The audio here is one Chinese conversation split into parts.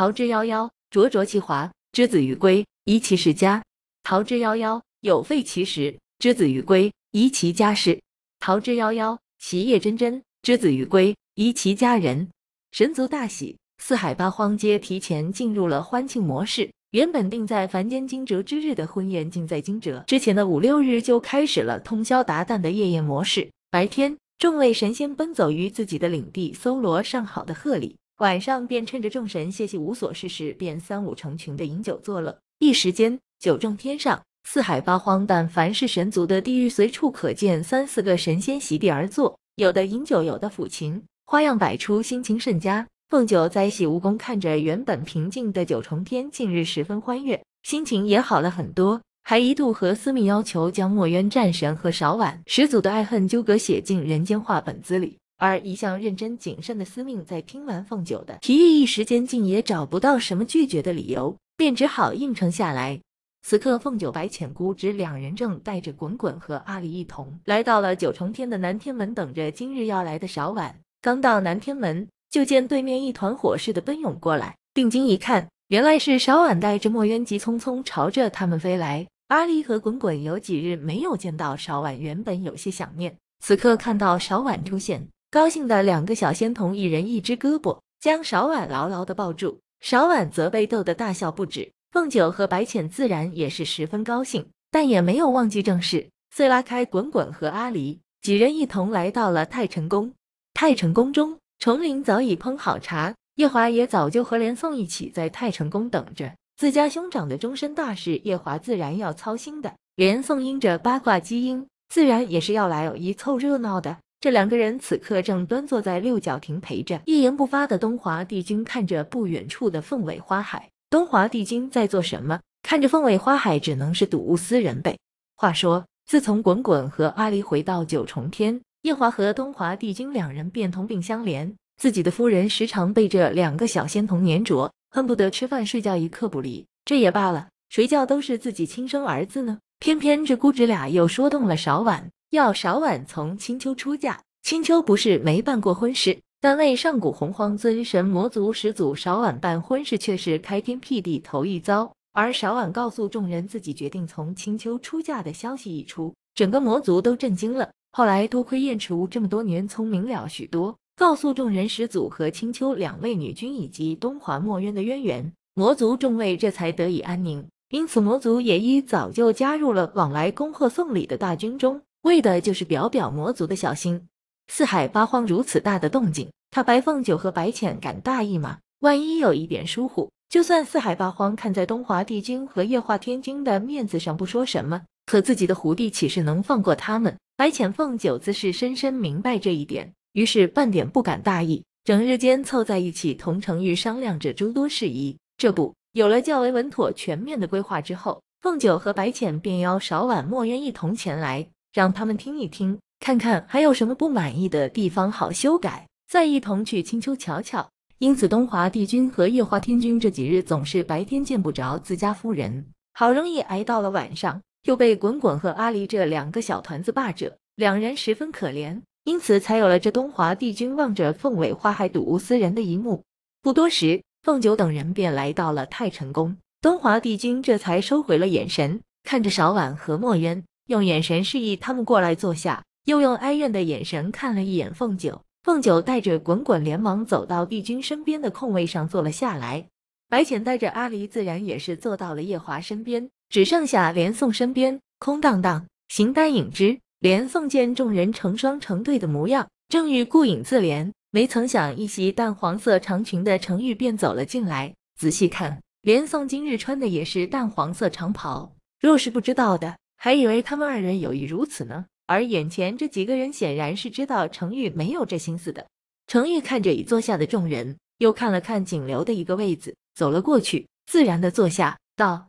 桃之夭夭，灼灼其华。之子于归，宜其室家。桃之夭夭，有废其实。之子于归，宜其家室。桃之夭夭，其叶蓁蓁。之子于归，宜其家人。神族大喜，四海八荒皆提前进入了欢庆模式。原本定在凡间惊蛰之日的婚宴，竟在惊蛰之前的五六日就开始了通宵达旦的夜宴模式。白天，众位神仙奔走于自己的领地，搜罗上好的贺礼。晚上便趁着众神歇息无所事事，便三五成群的饮酒作乐。一时间，九重天上，四海八荒，但凡是神族的地狱，随处可见三四个神仙席地而坐，有的饮酒，有的抚琴，花样百出，心情甚佳。凤九在喜无蚣看着原本平静的九重天，近日十分欢悦，心情也好了很多，还一度和司命要求将墨渊战神和韶婉始祖的爱恨纠葛写进人间话本子里。而一向认真谨慎的司命，在听完凤九的提议，一时间竟也找不到什么拒绝的理由，便只好应承下来。此刻，凤九、白浅姑侄两人正带着滚滚和阿离一同来到了九重天的南天门，等着今日要来的韶婉。刚到南天门，就见对面一团火似的奔涌过来，定睛一看，原来是韶婉带着墨渊急匆匆朝着他们飞来。阿离和滚滚有几日没有见到韶婉，原本有些想念，此刻看到韶婉出现。高兴的两个小仙童，一人一只胳膊，将勺婉牢牢的抱住，勺婉则被逗得大笑不止。凤九和白浅自然也是十分高兴，但也没有忘记正事，遂拉开滚滚和阿离，几人一同来到了太晨宫。太晨宫中，重林早已烹好茶，夜华也早就和连宋一起在太晨宫等着自家兄长的终身大事。夜华自然要操心的，连宋因着八卦基因，自然也是要来一凑热闹的。这两个人此刻正端坐在六角亭，陪着一言不发的东华帝君，看着不远处的凤尾花海。东华帝君在做什么？看着凤尾花海，只能是睹物思人呗。话说，自从滚滚和阿离回到九重天，夜华和东华帝君两人便同病相怜，自己的夫人时常被这两个小仙童黏着，恨不得吃饭睡觉一刻不离。这也罢了，谁叫都是自己亲生儿子呢？偏偏这姑侄俩又说动了勺婉。要少婉从青丘出嫁，青丘不是没办过婚事，但为上古洪荒尊神魔族始祖少婉办婚事却是开天辟地头一遭。而少婉告诉众人自己决定从青丘出嫁的消息一出，整个魔族都震惊了。后来多亏燕赤这么多年聪明了许多，告诉众人始祖和青丘两位女君以及东华墨渊的渊源，魔族众位这才得以安宁。因此魔族也一早就加入了往来恭贺送礼的大军中。为的就是表表魔族的小心，四海八荒如此大的动静，他白凤九和白浅敢大意吗？万一有一点疏忽，就算四海八荒看在东华帝君和夜华天君的面子上不说什么，可自己的狐帝岂是能放过他们？白浅、凤九自是深深明白这一点，于是半点不敢大意，整日间凑在一起同程玉商量着诸多事宜。这不，有了较为稳妥全面的规划之后，凤九和白浅便邀少婉、墨渊一同前来。让他们听一听，看看还有什么不满意的地方，好修改，再一同去青丘瞧瞧。因此，东华帝君和夜华天君这几日总是白天见不着自家夫人，好容易挨到了晚上，又被滚滚和阿离这两个小团子霸着，两人十分可怜，因此才有了这东华帝君望着凤尾花海睹物思人的一幕。不多时，凤九等人便来到了太晨宫，东华帝君这才收回了眼神，看着少婉和墨渊。用眼神示意他们过来坐下，又用哀怨的眼神看了一眼凤九。凤九带着滚滚连忙走到帝君身边的空位上坐了下来。白浅带着阿离自然也是坐到了夜华身边，只剩下连宋身边空荡荡，形单影只。连宋见众人成双成对的模样，正欲顾影自怜，没曾想一袭淡黄色长裙的程玉便走了进来。仔细看，连宋今日穿的也是淡黄色长袍，若是不知道的。还以为他们二人有意如此呢，而眼前这几个人显然是知道程玉没有这心思的。程玉看着已坐下的众人，又看了看景留的一个位子，走了过去，自然的坐下，道：“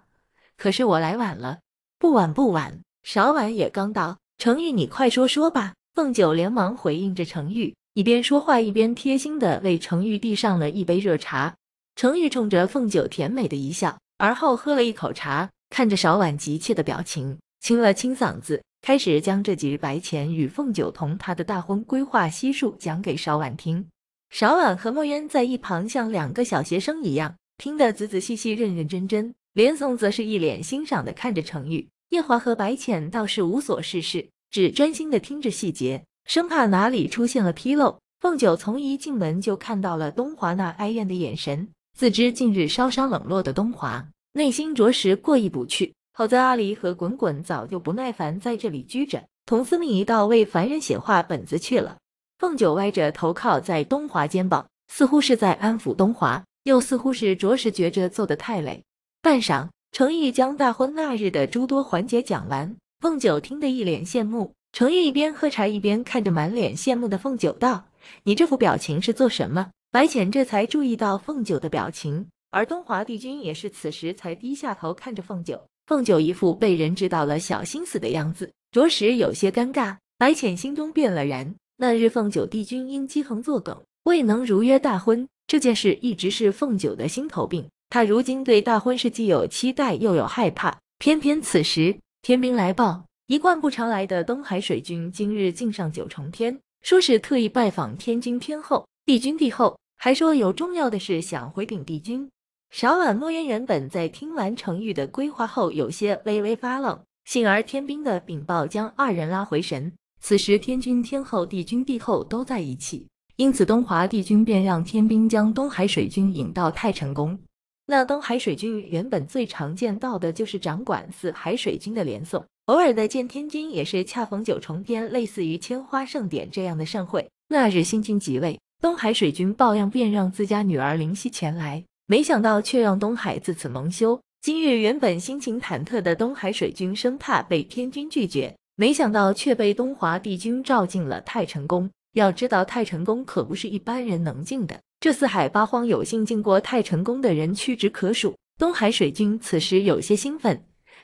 可是我来晚了，不晚不晚，少晚也刚到。”程玉，你快说说吧。”凤九连忙回应着程玉，一边说话一边贴心的为程玉递上了一杯热茶。程玉冲着凤九甜美的一笑，而后喝了一口茶，看着少晚急切的表情。清了清嗓子，开始将这几日白浅与凤九同他的大婚规划悉数讲给邵婉听。邵婉和墨渊在一旁像两个小学生一样，听得仔仔细细、认认真真。连松则是一脸欣赏的看着程玉。夜华和白浅倒是无所事事，只专心的听着细节，生怕哪里出现了纰漏。凤九从一进门就看到了东华那哀怨的眼神，自知近日稍稍冷落的东华，内心着实过意不去。好在阿离和滚滚早就不耐烦在这里居着，同司命一道为凡人写话本子去了。凤九歪着头靠在东华肩膀，似乎是在安抚东华，又似乎是着实觉着做得太累。半晌，程毅将大婚那日的诸多环节讲完，凤九听得一脸羡慕。程毅一边喝茶，一边看着满脸羡慕的凤九道：“你这副表情是做什么？”白浅这才注意到凤九的表情，而东华帝君也是此时才低下头看着凤九。凤九一副被人知道了小心思的样子，着实有些尴尬。白浅心中变了然，那日凤九帝君因姬恒作梗，未能如约大婚，这件事一直是凤九的心头病。他如今对大婚事既有期待，又有害怕。偏偏此时，天兵来报，一贯不常来的东海水军今日竟上九重天，说是特意拜访天君、天后、帝君、帝后，还说有重要的事想回禀帝君。韶婉、墨渊原本在听完程玉的规划后，有些微微发愣。幸而天兵的禀报将二人拉回神。此时天君、天后、帝君、帝后都在一起，因此东华帝君便让天兵将东海水君引到太晨宫。那东海水君原本最常见到的就是掌管四海水君的连宋，偶尔的见天君也是恰逢九重天，类似于千花盛典这样的盛会。那日新君即位，东海水君抱恙便让自家女儿灵汐前来。没想到却让东海自此蒙羞。今日原本心情忐忑的东海水君，生怕被天君拒绝，没想到却被东华帝君召进了太晨宫。要知道太晨宫可不是一般人能进的，这四海八荒有幸进过太晨宫的人屈指可数。东海水君此时有些兴奋，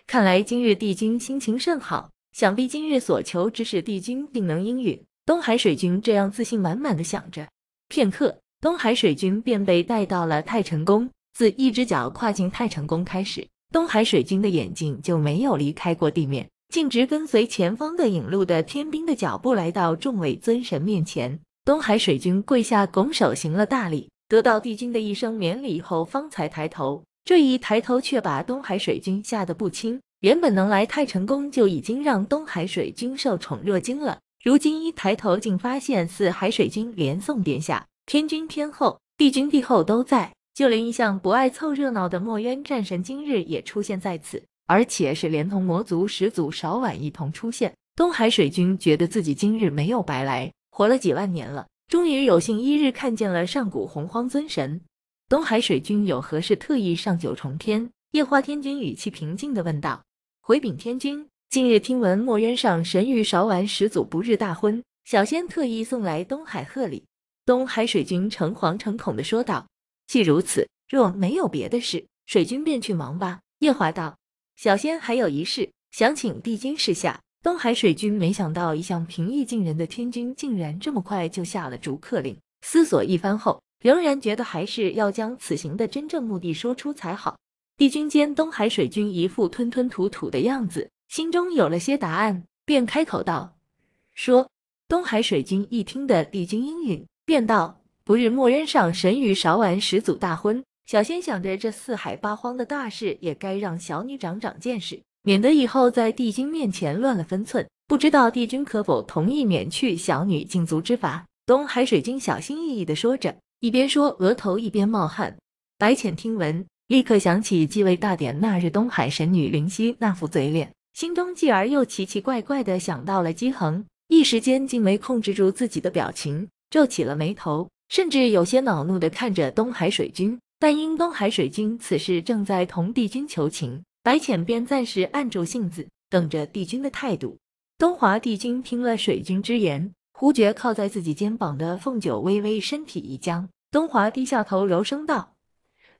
看来今日帝君心情甚好，想必今日所求之事，帝君定能应允。东海水君这样自信满满的想着，片刻。东海水君便被带到了太晨宫。自一只脚跨进太晨宫开始，东海水君的眼睛就没有离开过地面，径直跟随前方的引路的天兵的脚步，来到众位尊神面前。东海水君跪下，拱手行了大礼，得到帝君的一声免礼后，方才抬头。这一抬头却把东海水君吓得不轻。原本能来太晨宫就已经让东海水君受宠若惊了，如今一抬头，竟发现四海水君连送殿下。天君、天后、帝君、帝后都在，就连一向不爱凑热闹的墨渊战神今日也出现在此，而且是连同魔族始祖少婉一同出现。东海水君觉得自己今日没有白来，活了几万年了，终于有幸一日看见了上古洪荒尊神。东海水君有何事特意上九重天？夜华天君语气平静地问道。回禀天君，近日听闻墨渊上神与少婉始祖不日大婚，小仙特意送来东海贺礼。东海水君诚惶诚恐的说道：“既如此，若没有别的事，水君便去忙吧。”叶华道：“小仙还有一事，想请帝君示下。”东海水君没想到一向平易近人的天君竟然这么快就下了逐客令。思索一番后，仍然觉得还是要将此行的真正目的说出才好。帝君见东海水君一副吞吞吐吐的样子，心中有了些答案，便开口道：“说。”东海水君一听的帝君应允。便道，不日末渊上神与韶丸始祖大婚，小仙想着这四海八荒的大事，也该让小女长长见识，免得以后在帝君面前乱了分寸。不知道帝君可否同意免去小女禁足之罚？东海水君小心翼翼的说着，一边说，额头一边冒汗。白浅听闻，立刻想起继位大典那日东海神女灵犀那副嘴脸，心中继而又奇奇怪怪的想到了姬恒，一时间竟没控制住自己的表情。皱起了眉头，甚至有些恼怒地看着东海水君。但因东海水君此时正在同帝君求情，白浅便暂时按住性子，等着帝君的态度。东华帝君听了水君之言，忽觉靠在自己肩膀的凤九微微身体一僵，东华低下头柔声道：“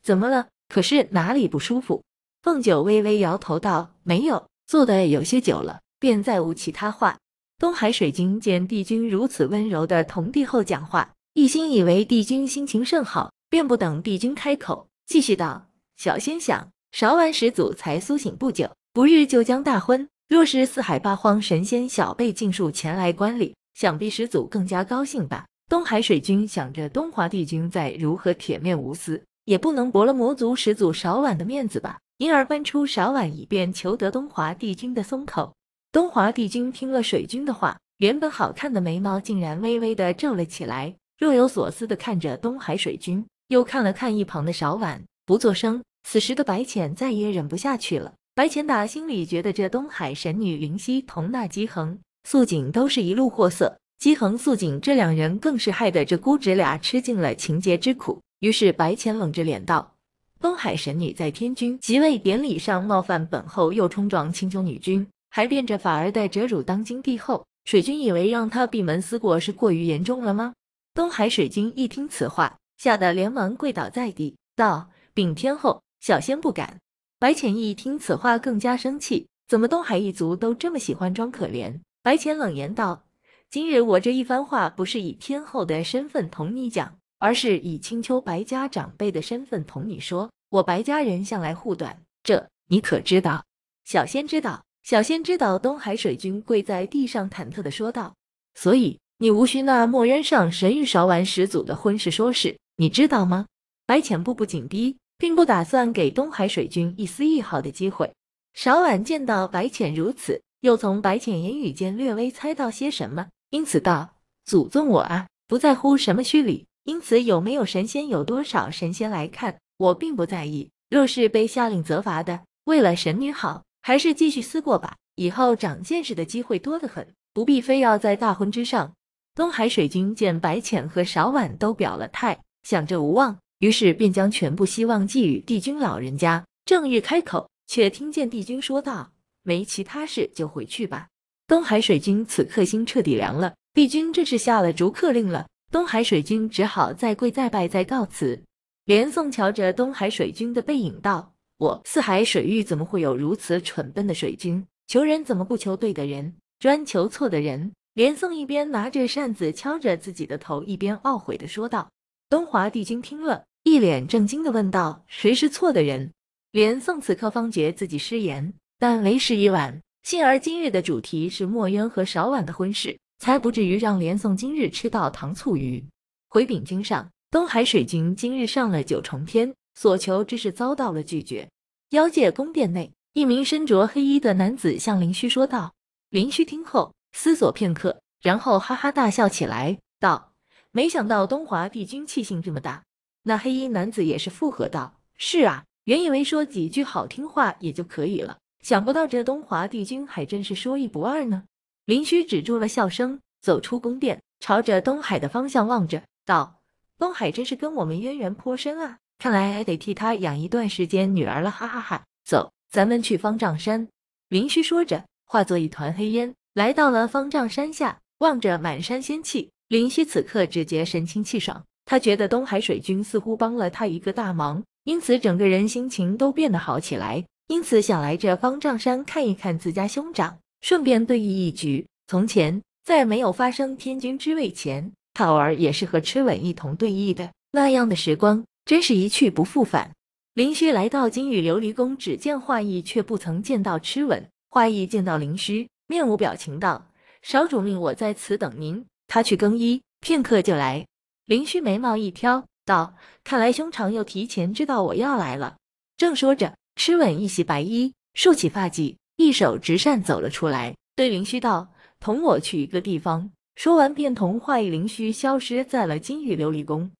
怎么了？可是哪里不舒服？”凤九微微摇头道：“没有，坐的有些久了，便再无其他话。”东海水君见帝君如此温柔的同帝后讲话，一心以为帝君心情甚好，便不等帝君开口，继续道：“小仙想，韶晚始祖才苏醒不久，不日就将大婚，若是四海八荒神仙小辈尽数前来观礼，想必始祖更加高兴吧。”东海水君想着，东华帝君再如何铁面无私，也不能驳了魔族始祖韶晚的面子吧，因而搬出韶晚，以便求得东华帝君的松口。东华帝君听了水军的话，原本好看的眉毛竟然微微的皱了起来，若有所思的看着东海水君，又看了看一旁的少婉，不作声。此时的白浅再也忍不下去了。白浅打心里觉得这东海神女云犀同那姬恒素锦都是一路货色，姬恒素锦这两人更是害得这姑侄俩吃尽了情劫之苦。于是白浅冷着脸道：“东海神女在天君即位典礼上冒犯本后，又冲撞青丘女君。”还变着法儿的折辱当今帝后，水军以为让他闭门思过是过于严重了吗？东海水君一听此话，吓得连忙跪倒在地，道：“禀天后，小仙不敢。”白浅一听此话，更加生气：“怎么东海一族都这么喜欢装可怜？”白浅冷言道：“今日我这一番话不是以天后的身份同你讲，而是以青丘白家长辈的身份同你说，我白家人向来护短，这你可知道？”小仙知道。小仙知道东海水君跪在地上，忐忑的说道：“所以你无需那墨渊上神与韶婉始祖的婚事说事，你知道吗？”白浅步步紧逼，并不打算给东海水君一丝一毫的机会。韶婉见到白浅如此，又从白浅言语间略微猜到些什么，因此道：“祖宗我啊，不在乎什么虚礼，因此有没有神仙，有多少神仙来看，我并不在意。若是被下令责罚的，为了神女好。”还是继续思过吧，以后长见识的机会多得很，不必非要在大婚之上。东海水君见白浅和少婉都表了态，想着无望，于是便将全部希望寄予帝君老人家。正欲开口，却听见帝君说道：“没其他事就回去吧。”东海水君此刻心彻底凉了，帝君这是下了逐客令了。东海水君只好再跪再拜再告辞。连宋瞧着东海水君的背影道。我四海水域怎么会有如此蠢笨的水军？求人怎么不求对的人，专求错的人？连宋一边拿着扇子敲着自己的头，一边懊悔的说道。东华帝君听了，一脸震惊的问道：“谁是错的人？”连宋此刻方觉自己失言，但为时已晚。幸而今日的主题是墨渊和少婉的婚事，才不至于让连宋今日吃到糖醋鱼。回禀君上，东海水军今日上了九重天。所求之事遭到了拒绝。妖界宫殿内，一名身着黑衣的男子向林虚说道。林虚听后，思索片刻，然后哈哈大笑起来，道：“没想到东华帝君气性这么大。”那黑衣男子也是附和道：“是啊，原以为说几句好听话也就可以了，想不到这东华帝君还真是说一不二呢。”林虚止住了笑声，走出宫殿，朝着东海的方向望着，道：“东海真是跟我们渊源颇深啊。”看来还得替他养一段时间女儿了，哈哈哈！走，咱们去方丈山。林虚说着，化作一团黑烟，来到了方丈山下，望着满山仙气，林虚此刻直接神清气爽。他觉得东海水君似乎帮了他一个大忙，因此整个人心情都变得好起来，因此想来这方丈山看一看自家兄长，顺便对弈一局。从前在没有发生天君之位前，他偶尔也是和吃吻一同对弈的，那样的时光。真是一去不复返。林虚来到金羽琉璃宫，只见画意，却不曾见到痴稳。画意见到林虚，面无表情道：“少主命我在此等您，他去更衣，片刻就来。”林虚眉毛一挑，道：“看来兄长又提前知道我要来了。”正说着，痴稳一袭白衣，竖起发髻，一手执扇走了出来，对林虚道：“同我去一个地方。”说完便同画意、林虚消失在了金羽琉璃宫。